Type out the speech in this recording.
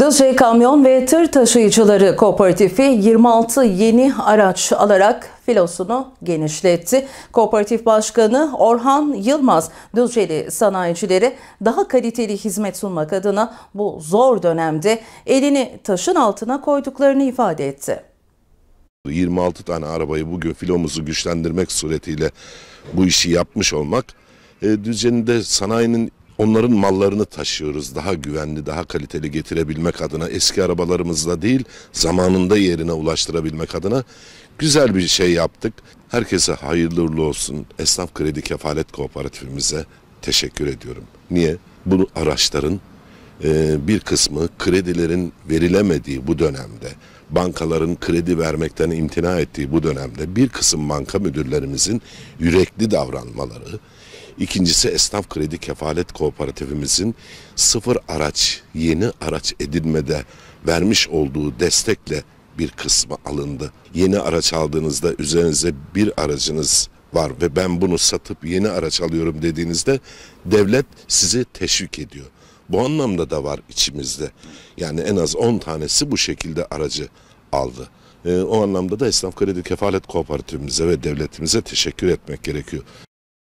Düzce Kamyon ve Tır Taşıyıcıları Kooperatifi 26 yeni araç alarak filosunu genişletti. Kooperatif Başkanı Orhan Yılmaz, Düzceli sanayicilere daha kaliteli hizmet sunmak adına bu zor dönemde elini taşın altına koyduklarını ifade etti. 26 tane arabayı bugün filomuzu güçlendirmek suretiyle bu işi yapmış olmak e, Düzce'nin de sanayinin onların mallarını taşıyoruz. Daha güvenli, daha kaliteli getirebilmek adına eski arabalarımızla değil zamanında yerine ulaştırabilmek adına güzel bir şey yaptık. Herkese hayırlı uğurlu olsun. Esnaf Kredi Kefalet Kooperatifimize teşekkür ediyorum. Niye? Bu araçların e, bir kısmı kredilerin verilemediği bu dönemde bankaların kredi vermekten imtina ettiği bu dönemde bir kısım banka müdürlerimizin yürekli davranmaları, İkincisi esnaf kredi kefalet kooperatifimizin sıfır araç, yeni araç edinmede vermiş olduğu destekle bir kısmı alındı. Yeni araç aldığınızda üzerinize bir aracınız var ve ben bunu satıp yeni araç alıyorum dediğinizde devlet sizi teşvik ediyor. Bu anlamda da var içimizde. Yani en az 10 tanesi bu şekilde aracı aldı. E, o anlamda da Esnaf Kredi Kefalet Kooperatifimize ve devletimize teşekkür etmek gerekiyor.